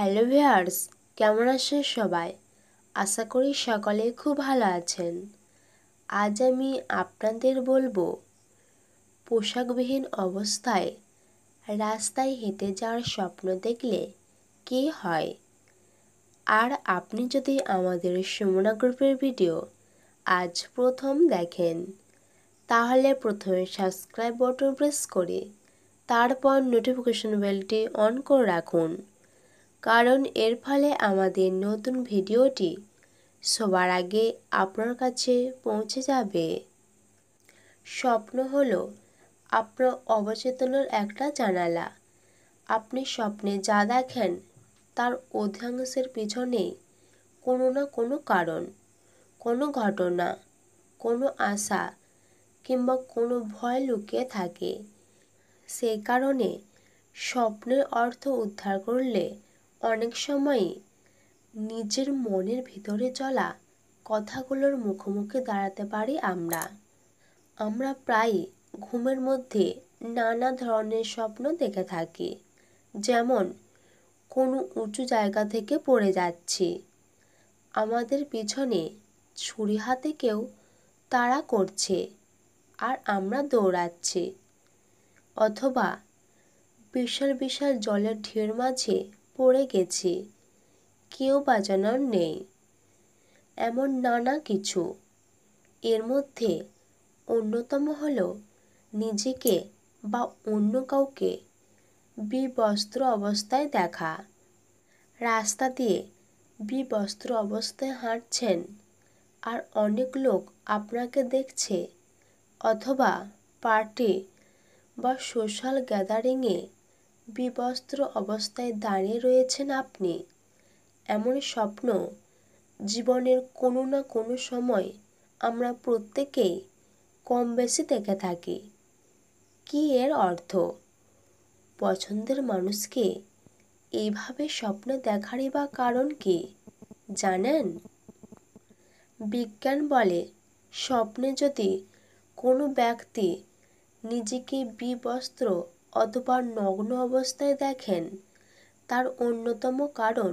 hello viewers কেমন আছেন সবাই আশা করি সকলে খুব ভালো আছেন আজ আমি আপনাদের বলবো পোশাকবিহীন অবস্থায় রাস্তায় হেঁটে যাওয়ার স্বপ্ন দেখলে কি হয় আর আপনি যদি আমাদের সুমনা গ্রুপের ভিডিও আজ প্রথম দেখেন তাহলে প্রথমে সাবস্ক্রাইব বটন প্রেস করে তারপর নোটিফিকেশন বেলটি অন করে রাখুন কারণ এর ফলে আমাদের নতুন ভিডিওটি সবার আগে আপনার কাছে পৌঁছে যাবে স্বপ্ন হলো আপনার অবচেতনের একটা জানালা আপনি স্বপ্নে যা দেখেন তার অধিকাংশের পিছনে কোনো না কোনো কারণ কোনো ঘটনা কোনো আশা কিংবা কোনো ভয় লুকিয়ে থাকে সেই কারণে স্বপ্নের অর্থ উদ্ধার করলে অনেক সময়ই নিজের মনের ভিতরে চলা কথাগুলোর মুখোমুখি দাঁড়াতে পারি আমরা আমরা প্রায়ই ঘুমের মধ্যে নানা ধরনের স্বপ্ন দেখে থাকি যেমন কোনো উঁচু জায়গা থেকে পড়ে যাচ্ছি আমাদের পিছনে ছুরি হাতে কেউ তাড়া করছে আর আমরা দৌড়াচ্ছি অথবা বিশাল বিশাল জলের ঢেউর মাঝে পড়ে গেছে কেউ বাজানোর নেই এমন নানা কিছু এর মধ্যে অন্যতম হল নিজেকে বা অন্য কাউকে বিবস্ত্র অবস্থায় দেখা রাস্তা দিয়ে বিবস্ত্র অবস্থায় হাঁটছেন আর অনেক লোক আপনাকে দেখছে অথবা পার্টি বা সোশ্যাল গ্যাদারিংয়ে বিবস্ত্র অবস্থায় দাঁড়িয়ে রয়েছেন আপনি এমন স্বপ্ন জীবনের কোনো না কোনো সময় আমরা প্রত্যেকেই কম বেশি দেখে থাকি কি এর অর্থ পছন্দের মানুষকে এইভাবে স্বপ্ন দেখারই বা কারণ কি জানেন বিজ্ঞান বলে স্বপ্নে যদি কোনো ব্যক্তি নিজেকে বিবস্ত্র অথবা নগ্ন অবস্থায় দেখেন তার অন্যতম কারণ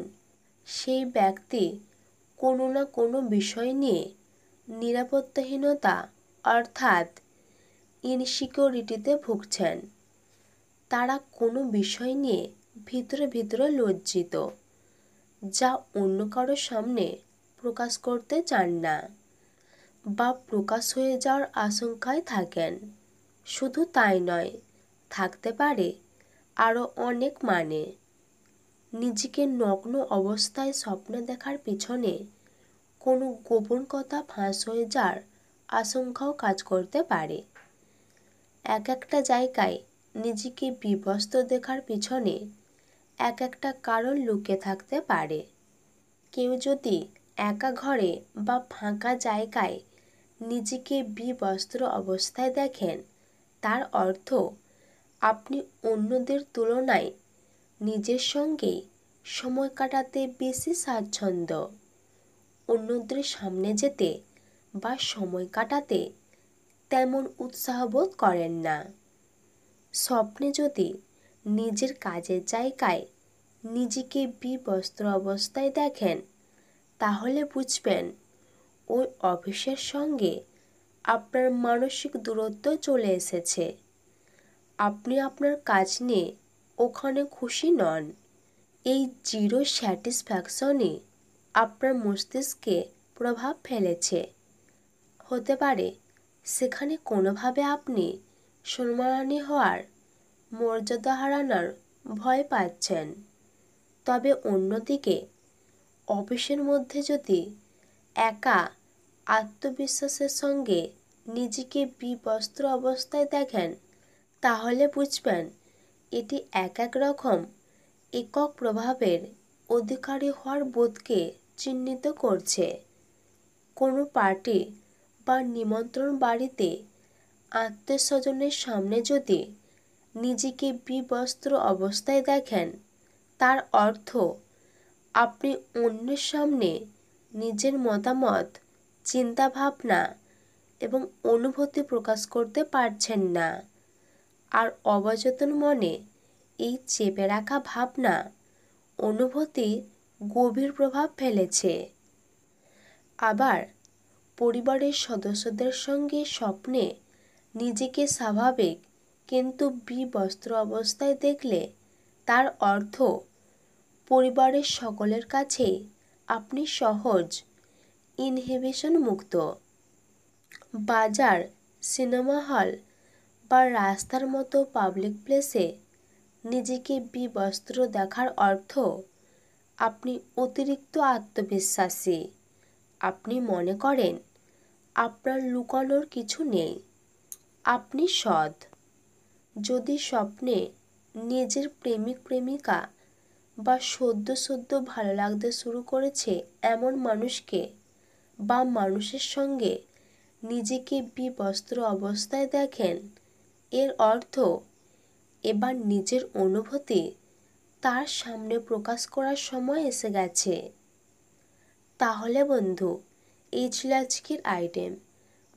সেই ব্যক্তি কোনো না কোনো বিষয় নিয়ে নিরাপত্তাহীনতা অর্থাৎ ইনসিকিউরিটিতে ভুগছেন তারা কোনো বিষয় নিয়ে ভিতরে ভিতরে লজ্জিত যা অন্য কারোর সামনে প্রকাশ করতে চান না বা প্রকাশ হয়ে যাওয়ার আশঙ্কায় থাকেন শুধু তাই নয় থাকতে পারে আরও অনেক মানে নিজেকে নগ্ন অবস্থায় স্বপ্ন দেখার পিছনে কোনো গোপন কথা ফাঁস হয়ে যাওয়ার আশঙ্কাও কাজ করতে পারে এক একটা জায়গায় নিজেকে বিভস্ত দেখার পিছনে এক একটা কারণ লুকিয়ে থাকতে পারে কেউ যদি একা ঘরে বা ফাঁকা জায়গায় নিজেকে বিবস্ত্র অবস্থায় দেখেন তার অর্থ আপনি অন্যদের তুলনায় নিজের সঙ্গে সময় কাটাতে বেশি স্বাচ্ছন্দ্য অন্যদের সামনে যেতে বা সময় কাটাতে তেমন উৎসাহ বোধ করেন না স্বপ্নে যদি নিজের কাজের জায়গায় নিজেকে বিবস্ত্র অবস্থায় দেখেন তাহলে বুঝবেন ওই অফিসের সঙ্গে আপনার মানসিক দূরত্ব চলে এসেছে আপনি আপনার কাজ নিয়ে ওখানে খুশি নন এই জিরো স্যাটিসফ্যাকশনই আপনার মস্তিষ্কে প্রভাব ফেলেছে হতে পারে সেখানে কোনোভাবে আপনি সম্মানী হওয়ার মর্যাদা হারানোর ভয় পাচ্ছেন তবে অন্যদিকে অফিসের মধ্যে যদি একা আত্মবিশ্বাসের সঙ্গে নিজেকে বিবস্ত্র অবস্থায় দেখেন তাহলে বুঝবেন এটি এক এক রকম একক প্রভাবের অধিকারী হওয়ার বোধকে চিহ্নিত করছে কোনো পার্টি বা নিমন্ত্রণ বাড়িতে আত্মীয়স্বজনের সামনে যদি নিজেকে বিবস্ত্র অবস্থায় দেখেন তার অর্থ আপনি অন্যের সামনে নিজের মতামত চিন্তাভাবনা এবং অনুভূতি প্রকাশ করতে পারছেন না আর অবচেতন মনে এই চেপে রাখা ভাবনা অনুভূতি গভীর প্রভাব ফেলেছে আবার পরিবারের সদস্যদের সঙ্গে স্বপ্নে নিজেকে স্বাভাবিক কিন্তু বিবস্ত্র অবস্থায় দেখলে তার অর্থ পরিবারের সকলের কাছে আপনি সহজ ইনহিবিশন মুক্ত বাজার সিনেমা হল বা রাস্তার মতো পাবলিক প্লেসে নিজেকে বিবস্ত্র দেখার অর্থ আপনি অতিরিক্ত আত্মবিশ্বাসী আপনি মনে করেন আপনার লুকানোর কিছু নেই আপনি সৎ যদি স্বপ্নে নিজের প্রেমিক প্রেমিকা বা সদ্য সদ্য ভালো লাগতে শুরু করেছে এমন মানুষকে বা মানুষের সঙ্গে নিজেকে বিবস্ত্র অবস্থায় দেখেন এর অর্থ এবার নিজের অনুভূতি তার সামনে প্রকাশ করার সময় এসে গেছে তাহলে বন্ধু এই ছিল আজকের আইটেম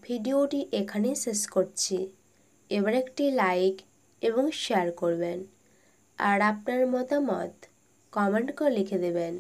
ভিডিওটি এখানেই শেষ করছি এবার একটি লাইক এবং শেয়ার করবেন আর আপনার মতামত কমেন্ট করে লিখে দেবেন